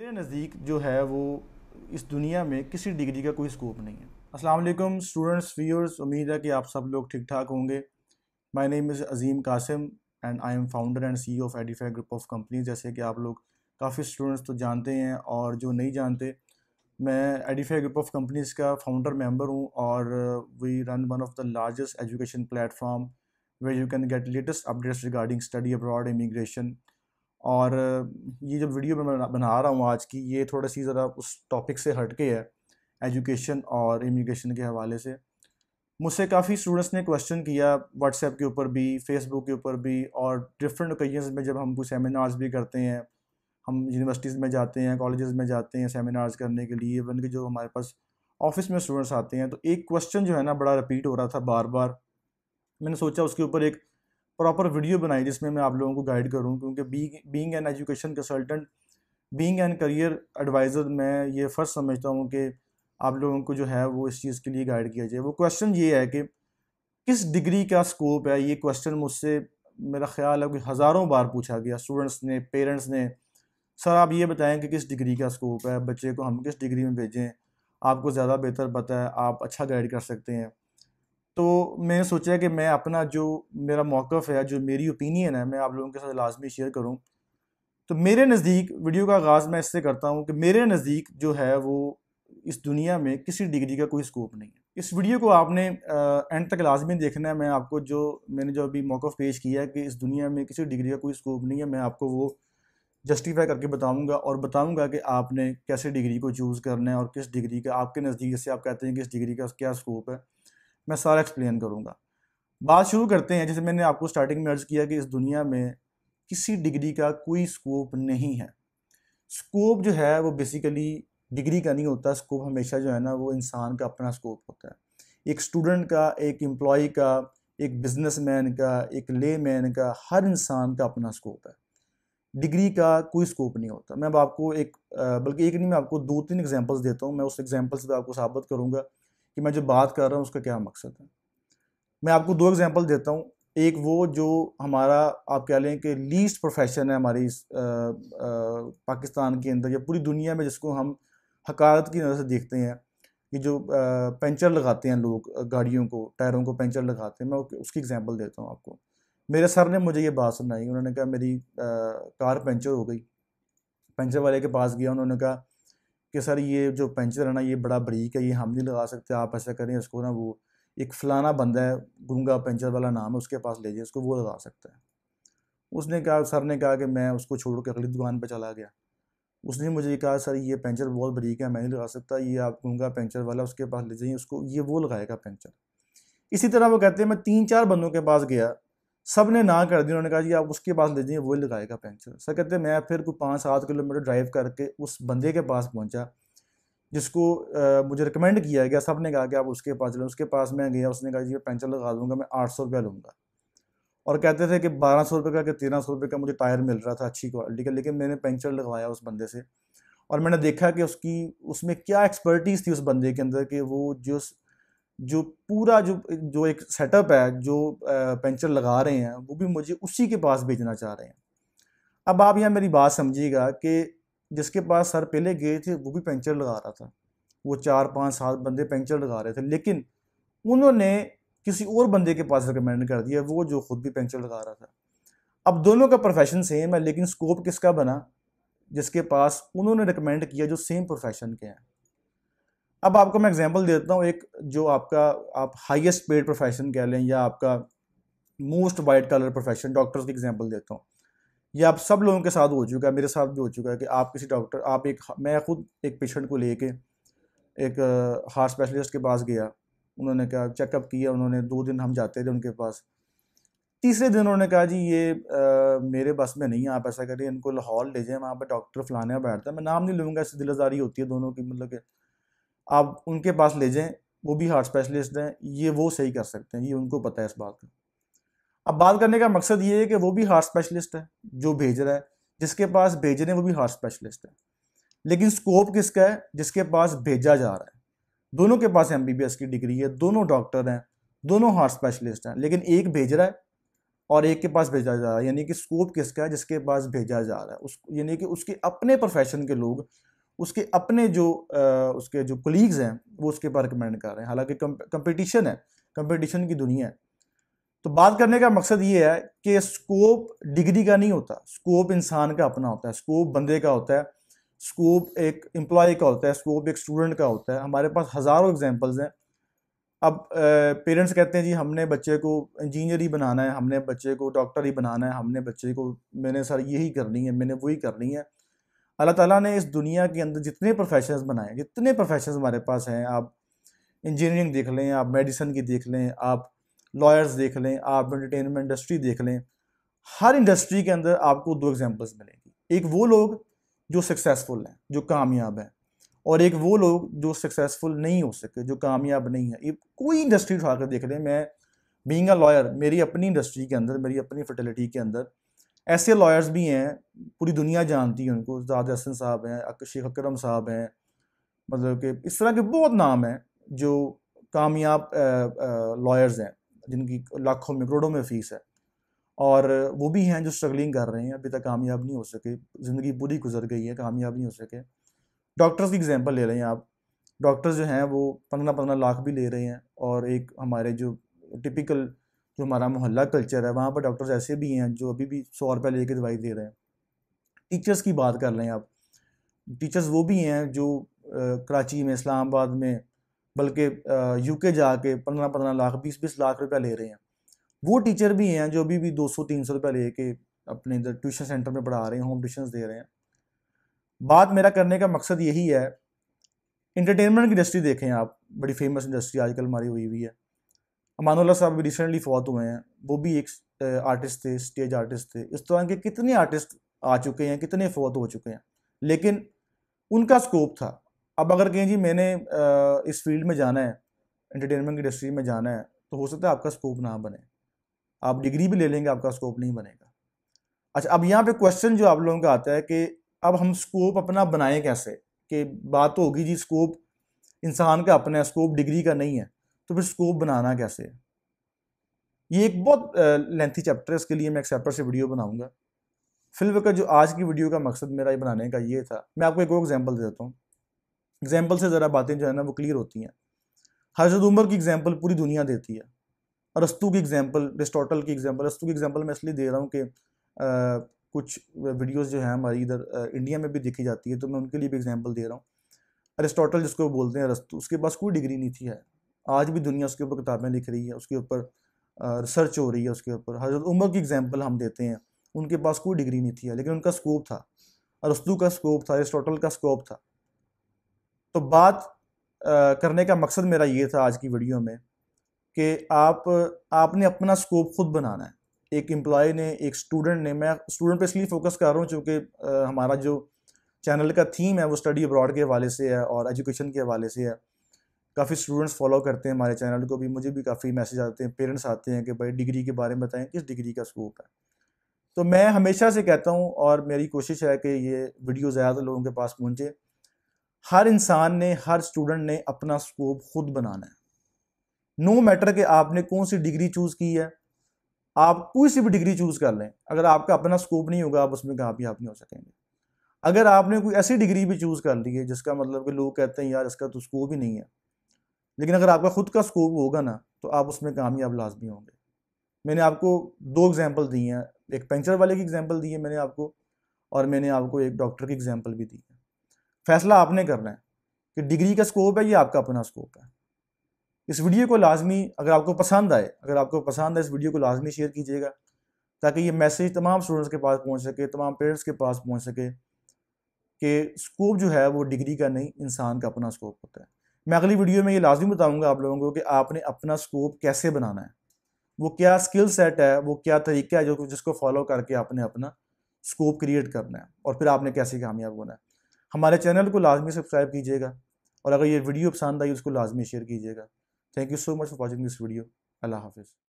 मेरे नज़दीक जो है वो इस दुनिया में किसी डिग्री का कोई स्कोप नहीं है अस्सलाम वालेकुम स्टूडेंट्स व्यूअर्स उम्मीद है कि आप सब लोग ठीक ठाक होंगे my name is Azeem Qasim and I am founder and CEO of Edify group of company जैसे कि आप लोग काफ़ी स्टूडेंट्स तो जानते हैं और जो नहीं जानते मैं एडिफाई ग्रुप ऑफ कंपनीज़ का फाउंडर मेम्बर हूँ और we run one of the largest education platform way you can get latest updates regarding study abroad immigration और ये जब वीडियो मैं बना रहा हूँ आज की ये थोड़ा सी ज़रा उस टॉपिक से हट के है एजुकेशन और इमिग्रेशन के हवाले से मुझसे काफ़ी स्टूडेंट्स ने क्वेश्चन किया व्हाट्सएप के ऊपर भी फेसबुक के ऊपर भी और डिफरेंट ओकेजन में जब हम कुछ सेमिनार्स भी करते हैं हम यूनिवर्सिटीज़ में जाते हैं कॉलेजेस में जाते हैं सेमिनार्स करने के लिए इवन के जो हमारे पास ऑफिस में स्टूडेंट्स आते हैं तो एक क्वेश्चन जो है ना बड़ा रिपीट हो रहा था बार बार मैंने सोचा उसके ऊपर एक प्रॉपर वीडियो बनाई जिसमें मैं आप लोगों को गाइड करूँ क्योंकि being an education consultant being an career adviser मैं ये फ़र्स्ट समझता हूँ कि आप लोगों को जो है वो इस चीज़ के लिए गाइड किया जाए वो क्वेश्चन ये है कि किस डिग्री का स्कोप है ये क्वेश्चन मुझसे मेरा ख्याल है कि हज़ारों बार पूछा गया स्टूडेंट्स ने पेरेंट्स ने सर आप ये बताएं कि किस डिग्री का स्कोप है बच्चे को हम किस डिग्री में भेजें आपको ज़्यादा बेहतर पता है आप अच्छा गाइड कर सकते हैं तो मैंने सोचा कि मैं अपना जो मेरा मौक़ है जो मेरी ओपिनियन है मैं आप लोगों के साथ लाजमी शेयर करूँ तो मेरे नज़दीक वीडियो का आगाज़ मैं इससे करता हूँ कि मेरे नज़दीक जो है वो इस दुनिया में किसी डिग्री का कोई स्कोप नहीं है इस वीडियो को आपने एंड तक लाजमी देखना है मैं आपको जो मैंने जो अभी मौक़ पेश किया है कि इस दुनिया में किसी डिग्री का कोई स्कोप नहीं है मैं आपको वो जस्टिफाई करके बताऊंगा और बताऊंगा कि आपने कैसे डिग्री को चूज़ करना है और किस डिग्री का आपके नज़दीक से आप कहते हैं कि इस डिग्री का क्या स्कोप है मैं सारा एक्सप्लेन करूँगा बात शुरू करते हैं जैसे मैंने आपको स्टार्टिंग में अर्ज़ किया कि इस दुनिया में किसी डिग्री का कोई स्कोप नहीं है स्कोप जो है वो बेसिकली डिग्री का नहीं होता स्कोप हमेशा जो है ना वो इंसान का अपना स्कोप होता है एक स्टूडेंट का एक एम्प्लॉय का एक बिजनेसमैन का एक ले मैन का हर इंसान का अपना स्कोप है डिग्री का कोई स्कोप नहीं होता मैं अब आपको एक बल्कि एक नहीं मैं आपको दो तीन एग्जांपल्स देता हूँ मैं उस एग्जांपल से आपको साबित करूँगा कि मैं जो बात कर रहा हूँ उसका क्या मकसद है मैं आपको दो एग्जांपल देता हूँ एक वो जो हमारा आप कह लें कि लीस्ट प्रोफेशन है हमारी इस आ, आ, पाकिस्तान के अंदर या पूरी दुनिया में जिसको हम हकारत की नज़र से देखते हैं कि जो आ, पेंचर लगाते हैं लोग गाड़ियों को टायरों को पेंचर लगाते हैं मैं उसकी एग्जांपल देता हूँ आपको मेरे सर ने मुझे ये बात सुनाई उन्होंने कहा मेरी आ, कार पेंचर हो गई पेंचर वाले के पास गया उन्होंने कहा कि सर ये जो पंचर है ना ये बड़ा बरीक है ये हम नहीं लगा सकते आप ऐसा करें इसको ना वो एक फ़लाना बंदा है गुंगा पंचर वाला नाम है उसके पास ले जाइए उसको वो लगा सकता है उसने कहा सर ने कहा कि मैं उसको छोड़ के अगली दुकान पर चला गया उसने मुझे कहा सर ये पंचर बहुत बरीक है मैं नहीं लगा सकता ये आप गुंगा पंचर वाला उसके पास ले जाइए उसको ये वो लगाएगा पंचर इसी तरह वो कहते हैं मैं तीन चार बंदों के पास गया सब ने ना कर दी उन्होंने कहा जी आप उसके पास ले जाइए वो लगाएगा पेंचर सर कहते मैं फिर कोई पाँच सात किलोमीटर ड्राइव करके उस बंदे के पास पहुंचा जिसको आ, मुझे रिकमेंड किया गया सब ने कहा कि आप उसके पास चलें उसके पास मैं गया उसने कहा जी मैं पेंचर लगा दूंगा मैं आठ सौ रुपया लूँगा और कहते थे कि बारह सौ रुपये का कि तेरह सौ रुपये का मुझे टायर मिल रहा था अच्छी क्वालिटी का लेकिन मैंने पेंचर लगवाया उस बंदे से और मैंने देखा कि उसकी उसमें क्या एक्सपर्टीज़ थी उस बंदे के अंदर कि वो जो जो पूरा जो जो एक सेटअप है जो पेंचर लगा रहे हैं वो भी मुझे उसी के पास भेजना चाह रहे हैं अब आप यहाँ मेरी बात समझिएगा कि जिसके पास सर पहले गए थे वो भी पेंचर लगा रहा था वो चार पाँच सात बंदे पेंचर लगा रहे थे लेकिन उन्होंने किसी और बंदे के पास रिकमेंड कर दिया वो जो खुद भी पेंचर लगा रहा था अब दोनों का प्रोफेशन सेम है लेकिन स्कोप किसका बना जिसके पास उन्होंने रिकमेंड किया जो सेम प्रोफेशन के हैं अब आपको मैं एग्जांपल देता हूँ एक जो आपका आप हाईएस्ट पेड प्रोफेशन कह लें या आपका most white collar profession doctors की एग्जांपल देता हूँ ये आप सब लोगों के साथ हो चुका है मेरे साथ भी हो चुका है कि आप किसी डॉक्टर आप एक मैं खुद एक पेशेंट को लेके एक हार्ट uh, स्पेशलिस्ट के पास गया उन्होंने कहा चेकअप किया उन्होंने दो दिन हम जाते थे उनके पास तीसरे दिन उन्होंने कहा जी ये आ, uh, मेरे बस में नहीं है आप ऐसा करिए इनको लाहौल ले जाए वहाँ पर डॉक्टर फलाने बैठता है मैं नाम नहीं लूँगा ऐसी दिलाजारी होती है दोनों की मतलब कि आप उनके पास ले जाएं वो भी हार्ट स्पेशलिस्ट हैं ये वो सही कर सकते हैं ये उनको पता है इस बात का अब बात करने का मकसद ये है कि वो भी हार्ट स्पेशलिस्ट है जो भेज रहा है जिसके पास भेज रहे हैं वो भी हार्ट स्पेशलिस्ट है लेकिन स्कोप किसका है जिसके पास भेजा जा रहा है दोनों के पास एम की डिग्री है दोनों डॉक्टर हैं दोनों हार्ट स्पेशलिस्ट हैं लेकिन एक भेज रहा है और एक के पास भेजा जा रहा है यानी कि स्कोप किसका है जिसके पास भेजा जा रहा है उस यानी कि उसके अपने प्रोफेशन के लोग उसके अपने जो उसके जो कोलीग्स हैं वो उसके पर रिकमेंड कर रहे हैं हालांकि कंपटीशन है कंपटीशन की दुनिया है तो बात करने का मकसद ये है कि स्कोप डिग्री का नहीं होता स्कोप इंसान का अपना होता है स्कोप बंदे का होता है स्कोप एक एम्प्लॉय का होता है स्कोप एक स्टूडेंट का होता है हमारे पास हज़ारों एग्जाम्पल्स हैं अब पेरेंट्स कहते हैं जी हमने बच्चे को इंजीनियर ही बनाना है हमने बच्चे को डॉक्टर ही बनाना है हमने बच्चे को मैंने सर यही करनी है मैंने वही करनी है अल्लाह ताला ने इस दुनिया के अंदर जितने प्रोफेशंस बनाए जितने प्रोफेशंस हमारे पास हैं आप इंजीनियरिंग देख लें आप मेडिसिन की देख लें आप लॉयर्स देख लें आप एंटरटेनमेंट इंडस्ट्री देख लें हर इंडस्ट्री के अंदर आपको दो एग्जाम्पल्स मिलेंगी एक वो लोग जो सक्सेसफुल हैं जो कामयाब हैं और एक वो लोग जो सक्सेसफुल नहीं हो सके जो कामयाब नहीं है ये कोई इंडस्ट्री उठा कर देख लें मैं बींग अ लॉयर मेरी अपनी इंडस्ट्री के अंदर मेरी अपनी फर्टिलिटी के अंदर ऐसे लॉयर्स भी हैं पूरी दुनिया जानती है उनको जाद हसन साहब हैं शेख अक्रम साहब हैं मतलब कि इस तरह के बहुत नाम हैं जो कामयाब लॉयर्स हैं जिनकी लाखों में करोड़ों में फीस है और वो भी हैं जो स्ट्रगलिंग कर रहे हैं अभी तक कामयाब नहीं हो सके ज़िंदगी पूरी गुजर गई है कामयाब नहीं हो सके डॉक्टर्स की एग्जांपल ले रहे हैं आप डॉक्टर्स जो हैं वो पंद्रह पंद्रह लाख भी ले रहे हैं और एक हमारे जो टिपिकल जो हमारा मोहल्ला कल्चर है वहाँ पर डॉक्टर्स ऐसे भी हैं जो अभी भी सौ रुपये लेके दवाई दे रहे हैं टीचर्स की बात कर रहे हैं आप टीचर्स वो भी हैं जो कराची में इस्लामाबाद में बल्कि यूके जाके पंद्रह पंद्रह लाख बीस बीस लाख रुपया ले रहे हैं वो टीचर भी हैं जो अभी भी दो सौ तीन सौ रुपया ले के अपने इधर ट्यूशन सेंटर में पढ़ा रहे हैं होम ट्यूशन दे रहे हैं बात मेरा करने का मकसद यही है इंटरटेनमेंट की इंडस्ट्री देखें आप बड़ी फेमस इंडस्ट्री आजकल हमारी हुई हुई है अमानुल्ला साहब भी रिसेंटली फौत हुए हैं वो भी एक आर्टिस्ट थे स्टेज आर्टिस्ट थे इस तरह के कितने आर्टिस्ट आ चुके हैं कितने फौत हो चुके हैं लेकिन उनका स्कोप था अब अगर कहें जी मैंने इस फील्ड में जाना है एंटरटेनमेंट की इंडस्ट्री में जाना है तो हो सकता है आपका स्कोप ना बने आप डिग्री भी ले लेंगे आपका स्कोप नहीं बनेगा अच्छा अब यहाँ पे क्वेश्चन जो आप लोगों का आता है कि अब हम स्कोप अपना बनाएं कैसे कि बात तो होगी जी स्कोप इंसान का अपना है स्कोप डिग्री का नहीं है तो फिर स्कोप बनाना कैसे है ये एक बहुत लेंथी चैप्टर है इसके लिए मैं एक सेपरेट से वीडियो बनाऊंगा का जो आज की वीडियो का मकसद मेरा ये बनाने का ये था मैं आपको एक और एग्जाम्पल दे देता हूँ एग्जाम्पल से ज़रा बातें जो है ना वो क्लियर होती हैं हजरत उमर की एग्जाम्पल पूरी दुनिया देती है रस्तु की एग्जाम्पल रिस्टोटल की एग्जाम्पल रस्तू की एग्जाम्पल मैं इसलिए दे रहा हूँ कि कुछ वीडियोज़ जो है हमारी इधर इंडिया में भी देखी जाती है तो मैं उनके लिए भी एग्जाम्पल दे रहा हूँ अरिस्टोटल जिसको बोलते हैं रस्तू उसके पास कोई डिग्री नहीं थी है आज भी दुनिया उसके ऊपर किताबें लिख रही है उसके ऊपर रिसर्च हो रही है उसके ऊपर हजरत उमर की एग्जाम्पल हम देते हैं उनके पास कोई डिग्री नहीं थी लेकिन उनका स्कोप था अरस्तु का स्कोप था एरिस्टोटल का स्कोप था तो बात करने का मकसद मेरा ये था आज की वीडियो में कि आप आपने अपना स्कोप खुद बनाना है एक एम्प्लॉय ने एक स्टूडेंट ने मैं स्टूडेंट पे इसलिए फोकस कर रहा हूँ चूँकि हमारा जो चैनल का थीम है वो स्टडी अब्रॉड के हवाले से है और एजुकेशन के हवाले से है काफ़ी स्टूडेंट्स फॉलो करते हैं हमारे चैनल को भी मुझे भी काफ़ी मैसेज आते हैं पेरेंट्स आते हैं कि भाई डिग्री के बारे में बताएं किस डिग्री का स्कोप है तो मैं हमेशा से कहता हूँ और मेरी कोशिश है कि ये वीडियो ज़्यादा लोगों के पास पहुँचे हर इंसान ने हर स्टूडेंट ने अपना स्कोप खुद बनाना है नो मैटर कि आपने कौन सी डिग्री चूज़ की है आप कोई सी भी डिग्री चूज़ कर लें अगर आपका अपना स्कोप नहीं होगा आप उसमें भी आप नहीं हो सकेंगे अगर आपने कोई ऐसी डिग्री भी चूज़ कर ली है जिसका मतलब कि लोग कहते हैं यार इसका तो स्कोप ही नहीं है लेकिन अगर आपका खुद का स्कोप होगा ना तो आप उसमें कामयाब लाजमी होंगे मैंने आपको दो एग्जाम्पल दी हैं एक पंचर वाले की एग्जाम्पल दी है मैंने आपको और मैंने आपको एक डॉक्टर की एग्जाम्पल भी दी है फैसला आपने करना है कि डिग्री का स्कोप है या आपका अपना स्कोप है इस वीडियो को लाजमी अगर आपको पसंद आए अगर आपको पसंद आए इस वीडियो को लाजमी शेयर कीजिएगा ताकि ये मैसेज तमाम स्टूडेंट्स के पास पहुंच सके तमाम पेरेंट्स के पास पहुंच सके कि स्कोप जो है वो डिग्री का नहीं इंसान का अपना स्कोप होता है मैं अगली वीडियो में ये लाजमी बताऊंगा आप लोगों को कि आपने अपना स्कोप कैसे बनाना है वो क्या स्किल सेट है वो क्या तरीका है जो जिसको फॉलो करके आपने अपना स्कोप क्रिएट करना है और फिर आपने कैसे कामयाब होना है हमारे चैनल को लाजमी सब्सक्राइब कीजिएगा और अगर ये वीडियो पसंद आई उसको लाजमी शेयर कीजिएगा thank you so much for watching this video अल्लाह हाफिज़